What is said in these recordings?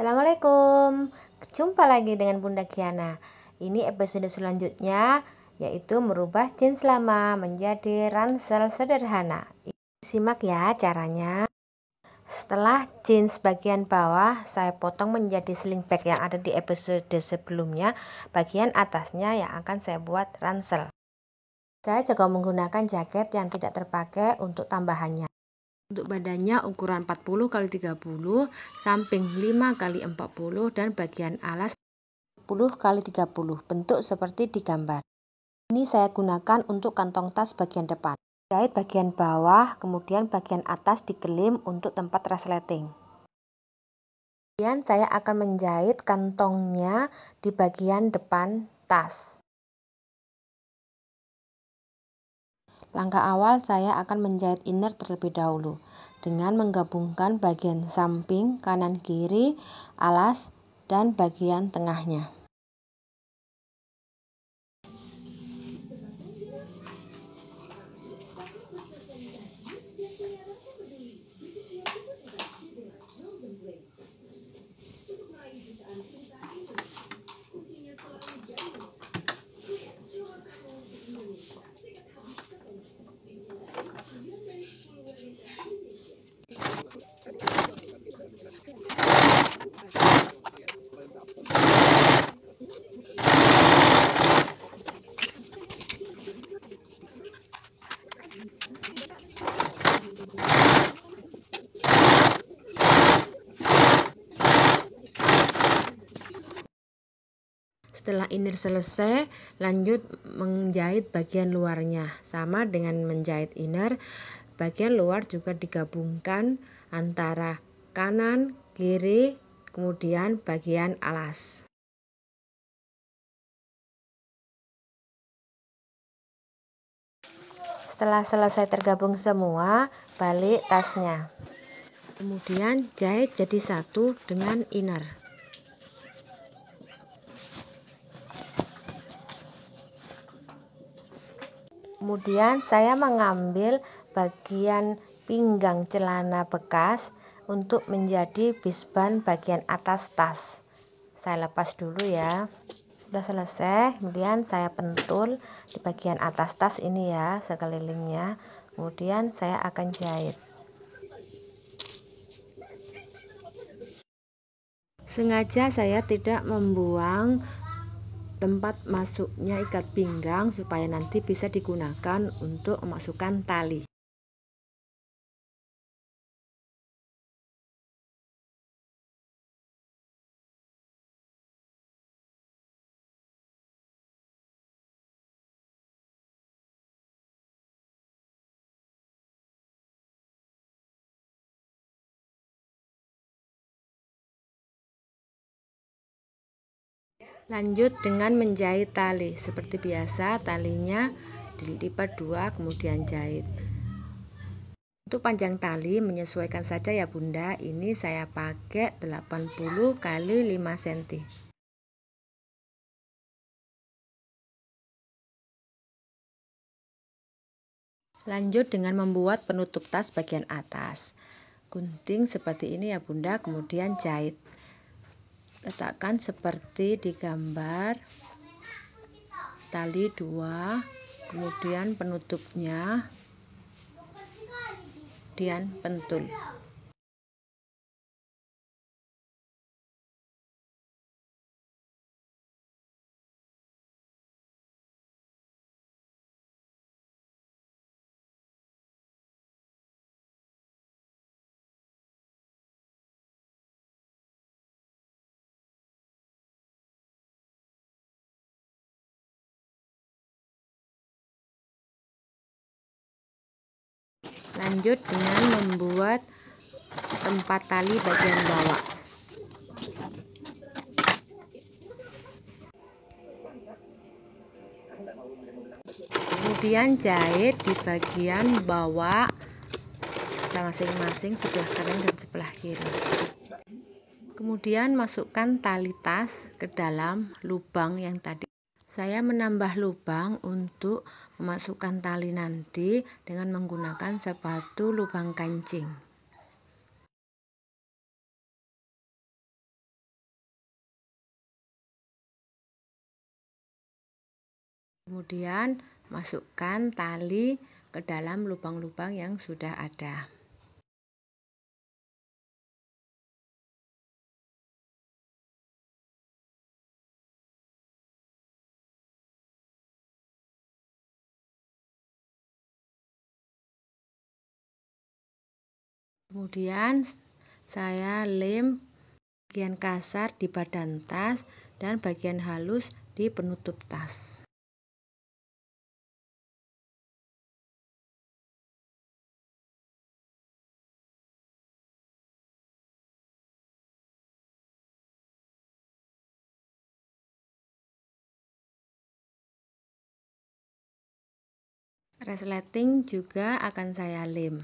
Assalamualaikum. Jumpa lagi dengan Bunda Kiana. Ini episode selanjutnya yaitu merubah jeans lama menjadi ransel sederhana. Simak ya caranya. Setelah jeans bagian bawah saya potong menjadi sling bag yang ada di episode sebelumnya, bagian atasnya yang akan saya buat ransel. Saya juga menggunakan jaket yang tidak terpakai untuk tambahannya. Untuk badannya ukuran 40 kali 30, samping 5 kali 40 dan bagian alas 10 kali 30, bentuk seperti di gambar. Ini saya gunakan untuk kantong tas bagian depan. Jahit bagian bawah, kemudian bagian atas dikelim untuk tempat resleting. Kemudian saya akan menjahit kantongnya di bagian depan tas. Langkah awal saya akan menjahit inner terlebih dahulu dengan menggabungkan bagian samping kanan kiri, alas, dan bagian tengahnya. Setelah inner selesai, lanjut menjahit bagian luarnya. Sama dengan menjahit inner, bagian luar juga digabungkan antara kanan, kiri, kemudian bagian alas. Setelah selesai tergabung semua, balik tasnya. Kemudian jahit jadi satu dengan inner. Kemudian saya mengambil bagian pinggang celana bekas untuk menjadi bisban bagian atas tas. Saya lepas dulu ya. Sudah selesai, kemudian saya pentul di bagian atas tas ini ya, sekelilingnya. Kemudian saya akan jahit. Sengaja saya tidak membuang tempat masuknya ikat pinggang supaya nanti bisa digunakan untuk memasukkan tali Lanjut dengan menjahit tali. Seperti biasa, talinya dilipat dua kemudian jahit. Untuk panjang tali menyesuaikan saja ya Bunda. Ini saya pakai 80 kali 5 cm. Lanjut dengan membuat penutup tas bagian atas. Gunting seperti ini ya Bunda, kemudian jahit letakkan seperti di gambar tali dua kemudian penutupnya dan pentul lanjut dengan membuat tempat tali bagian bawah kemudian jahit di bagian bawah masing-masing sebelah kanan dan sebelah kiri kemudian masukkan tali tas ke dalam lubang yang tadi saya menambah lubang untuk memasukkan tali nanti dengan menggunakan sepatu lubang kancing kemudian masukkan tali ke dalam lubang-lubang yang sudah ada Kemudian saya lem bagian kasar di badan tas dan bagian halus di penutup tas. Resleting juga akan saya lem.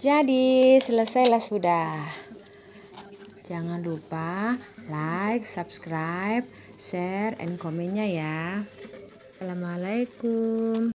Jadi, selesailah sudah. Jangan lupa like, subscribe, share, and komennya ya. Assalamualaikum.